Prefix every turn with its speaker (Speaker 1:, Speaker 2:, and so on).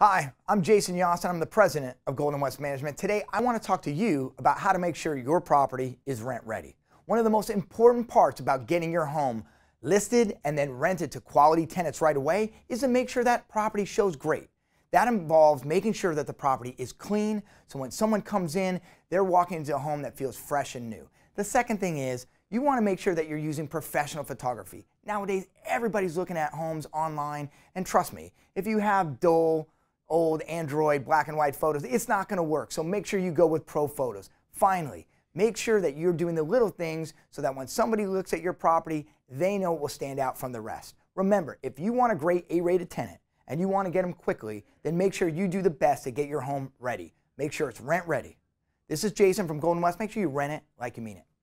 Speaker 1: Hi, I'm Jason Yost, I'm the president of Golden West Management. Today, I want to talk to you about how to make sure your property is rent ready. One of the most important parts about getting your home listed and then rented to quality tenants right away is to make sure that property shows great. That involves making sure that the property is clean, so when someone comes in, they're walking into a home that feels fresh and new. The second thing is, you want to make sure that you're using professional photography. Nowadays, everybody's looking at homes online, and trust me, if you have dull, old Android black and white photos. It's not going to work. So make sure you go with pro photos. Finally, make sure that you're doing the little things so that when somebody looks at your property, they know it will stand out from the rest. Remember, if you want a great A-rated tenant and you want to get them quickly, then make sure you do the best to get your home ready. Make sure it's rent ready. This is Jason from Golden West. Make sure you rent it like you mean it.